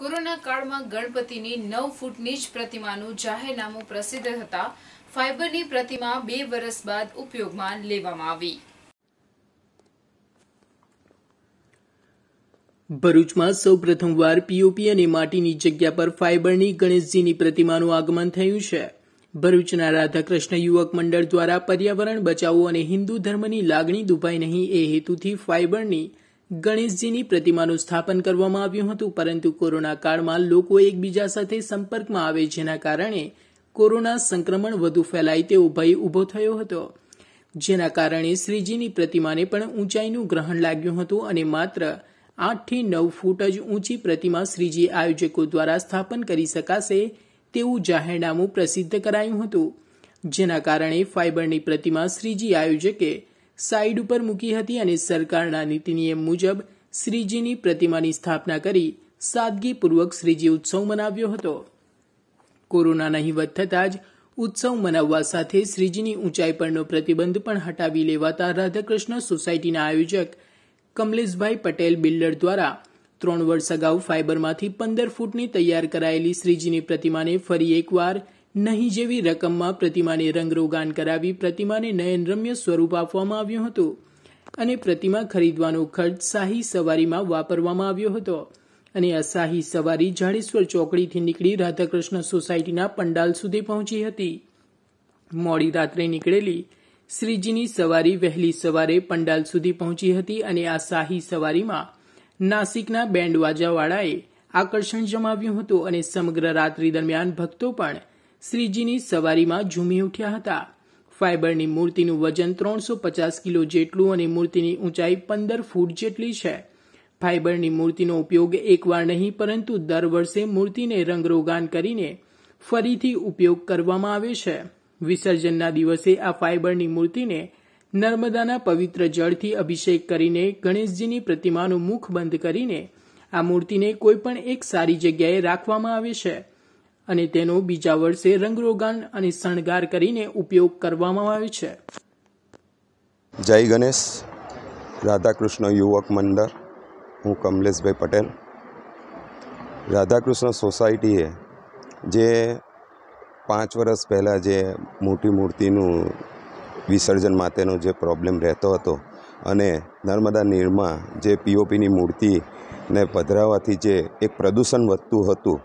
corona કાળમાં ગણપતિની નવ ફૂટની જ પ્રતિમાનું જાહેરનામું પ્રસિદ્ધ થતા ફાઇબરની પ્રતિમા બે વર્ષ બાદ ઉપયોગમાં લેવામાં આવી ભરૂચમાં સૌ પ્રથમવાર પીઓપી અને માટીની જગ્યા પર ફાઇબરની ગણેશજીની પ્રતિમાનું આગમન થયું છે ભરૂચના રાધાકૃષ્ણ યુવક મંડળ દ્વારા પર્યાવરણ બચાવવું અને હિન્દુ ધર્મની લાગણી દુભાય નહીં એ હેતુથી ફાઇબરની ગણેશજીની પ્રતિમાનું સ્થાપન કરવામાં આવ્યું હતું પરંતુ કોરોના કાળમાં લોકો એકબીજા સાથે સંપર્કમાં આવે જેના કારણે કોરોના સંક્રમણ વધુ ફેલાય તેવો ભય ઊભો થયો હતો જેના કારણે શ્રીજીની પ્રતિમાને પણ ઊંચાઈનું ગ્રહણ લાગ્યું હતું અને માત્ર આઠથી નવ ફૂટ જ ઊંચી પ્રતિમા શ્રીજી આયોજકો દ્વારા સ્થાપન કરી શકાશે તેવું જાહેરનામું પ્રસિદ્ધ કરાયું હતું જેના કારણે ફાઇબરની પ્રતિમા શ્રીજી આયોજકે સાઇડ ઉપર મૂકી હતી અને સરકારના નીતિનિયમ મુજબ શ્રીજીની પ્રતિમાની સ્થાપના કરી સાદગીપૂર્વક શ્રીજી ઉત્સવ મનાવ્યો હતો કોરોના નહીવત થતાં જ ઉત્સવ મનાવવા સાથે શ્રીજીની ઊંચાઈ પરનો પ્રતિબંધ પણ હટાવી લેવાતા રાધાકૃષ્ણ સોસાયટીના આયોજક કમલેશભાઈ પટેલ બિલ્ડર દ્વારા ત્રણ વર્ષ અગાઉ ફાઇબરમાંથી પંદર ફૂટની તૈયાર કરાયેલી શ્રીજીની પ્રતિમાને ફરી એકવાર વાર નહીં જેવી રકમમાં પ્રતિમાને રંગરોગાન કરાવી પ્રતિમાને નયનરમ્ય સ્વરૂપ આપવામાં આવ્યું હતું અને પ્રતિમા ખરીદવાનો ખર્ચ શાહી સવારીમાં વાપરવામાં આવ્યો હતો અને આ શાહી સવારી જાડેશ્વર ચોકડીથી નીકળી રાધાકૃષ્ણ સોસાયટીના પંડાલ સુધી પહોંચી હતી મોડી રાત્રે નીકળેલી શ્રીજીની સવારી વહેલી સવારે પંડાલ સુધી પહોંચી હતી અને આ શાહી સવારીમાં નાસિકના બેન્ડવાજાવાળાએ આકર્ષણ જમાવ્યું હતું અને સમગ્ર રાત્રિ દરમિયાન ભક્તો પણ શ્રીજીની સવારીમાં ઝૂમી ઉઠ્યા હતા ફાઇબરની મૂર્તિનું વજન ત્રણસો પચાસ કિલો જેટલું અને મૂર્તિની ઊંચાઈ પંદર ફૂટ જેટલી છે ફાઇબરની મૂર્તિનો ઉપયોગ એકવાર નહીં પરંતુ દર વર્ષે મૂર્તિને રંગરોગાન કરીને ફરીથી ઉપયોગ કરવામાં આવે છે વિસર્જનના દિવસે આ ફાઇબરની મૂર્તિને નર્મદાના પવિત્ર જળથી અભિષેક કરીને ગણેશજીની પ્રતિમાનું મુખ બંધ કરીને આ મૂર્તિને કોઈપણ એક સારી જગ્યાએ રાખવામાં આવે છે અને તેનો બીજા વર્ષે રંગરોગાન અને શણગાર કરીને ઉપયોગ કરવામાં આવે છે જય ગણેશ રાધાકૃષ્ણ યુવક મંડળ હું કમલેશભાઈ પટેલ રાધાકૃષ્ણ સોસાયટીએ જે પાંચ વર્ષ પહેલાં જે મોટી મૂર્તિનું વિસર્જન માટેનો જે પ્રોબ્લેમ રહેતો હતો અને નર્મદા નીરમાં જે પીઓપીની મૂર્તિને પધરાવાથી જે એક પ્રદૂષણ વધતું હતું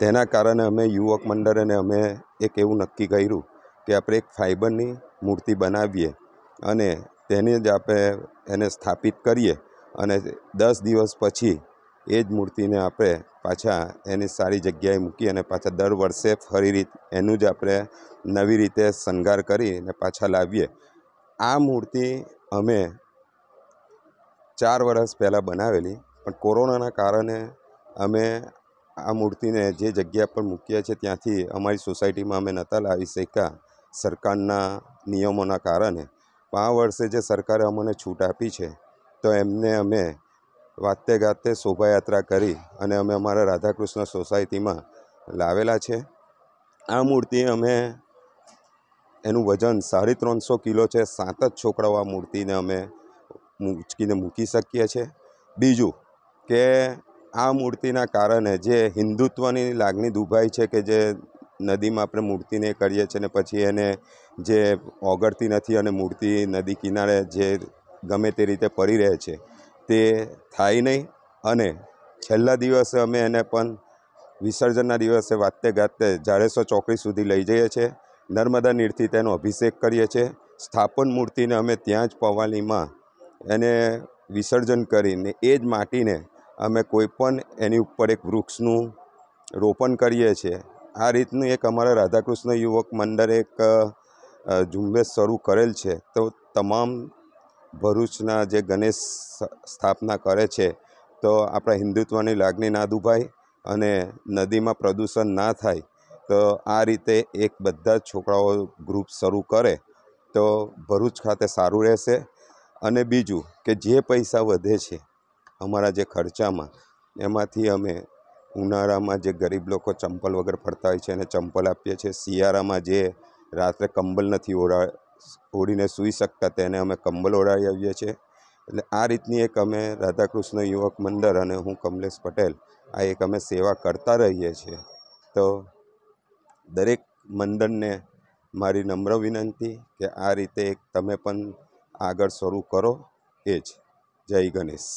તેના કારણે અમે યુવક મંડળ અને અમે એક એવું નક્કી કર્યું કે આપણે એક ફાઇબરની મૂર્તિ બનાવીએ અને તેને જ આપણે એને સ્થાપિત કરીએ અને દસ દિવસ પછી એ જ મૂર્તિને આપણે પાછા એની સારી જગ્યાએ મૂકી અને પાછા દર વર્ષે ફરી રીત એનું જ આપણે નવી રીતે શણગાર કરી અને પાછા લાવીએ આ મૂર્તિ અમે ચાર વર્ષ પહેલાં બનાવેલી પણ કોરોનાના કારણે અમે આ મૂર્તિને જે જગ્યા પર મૂકીએ છીએ ત્યાંથી અમારી સોસાયટીમાં અમે નહોતા લાવી શક્યા સરકારના નિયમોના કારણે પણ આ વર્ષે જે સરકારે અમને છૂટ આપી છે તો એમને અમે વાતે ગાતે શોભાયાત્રા કરી અને અમે અમારા રાધાકૃષ્ણ સોસાયટીમાં લાવેલા છે આ મૂર્તિ અમે એનું વજન સાડી ત્રણસો કિલો છે સાત જ છોકરાઓ આ મૂર્તિને અમે ઉચકીને મૂકી શકીએ છીએ બીજું કે આ મૂર્તિના કારણે જે હિન્દુત્વની લાગણી દુભાઈ છે કે જે નદીમાં આપણે મૂર્તિને કરીએ છીએ ને પછી એને જે ઓગળતી નથી અને મૂર્તિ નદી કિનારે જે ગમે તે રીતે પડી રહે છે તે થાય નહીં અને છેલ્લા દિવસે અમે એને પણ વિસર્જનના દિવસે વાતે ગાતે જાડેસો ચોકડી સુધી લઈ જઈએ છીએ નર્મદા નીરથી તેનો અભિષેક કરીએ છીએ સ્થાપન મૂર્તિને અમે ત્યાં જ પવાલીમાં એને વિસર્જન કરીને એ જ માટીને અમે કોઈપણ એની ઉપર એક વૃક્ષનું રોપણ કરીએ છીએ આ રીતનું એક અમારા રાધાકૃષ્ણ યુવક મંડળે એક ઝુંબેશ શરૂ કરેલ છે તો તમામ ભરૂચના જે ગણેશ સ્થાપના કરે છે તો આપણા હિન્દુત્વની લાગણી ના દુભાય અને નદીમાં પ્રદૂષણ ના થાય તો આ રીતે એક બધા જ છોકરાઓ ગ્રુપ શરૂ કરે તો ભરૂચ ખાતે સારું રહેશે અને બીજું કે જે પૈસા વધે છે અમારા જે ખર્ચામાં એમાંથી અમે ઉનાળામાં જે ગરીબ લોકો ચંપલ વગર ફરતા હોય છે એને ચંપલ આપીએ છીએ શિયાળામાં જે રાત્રે કંબલ નથી ઓળા ઓઢીને સૂઈ શકતા તેને અમે કંબલ ઓઢાવી આવીએ છીએ એટલે આ રીતની એક અમે રાધાકૃષ્ણ યુવક મંડળ અને હું કમલેશ પટેલ આ એક અમે સેવા કરતા રહીએ છીએ તો દરેક મંડળને મારી નમ્ર વિનંતી કે આ રીતે એક તમે પણ આગળ શરૂ કરો એ જ જય ગણેશ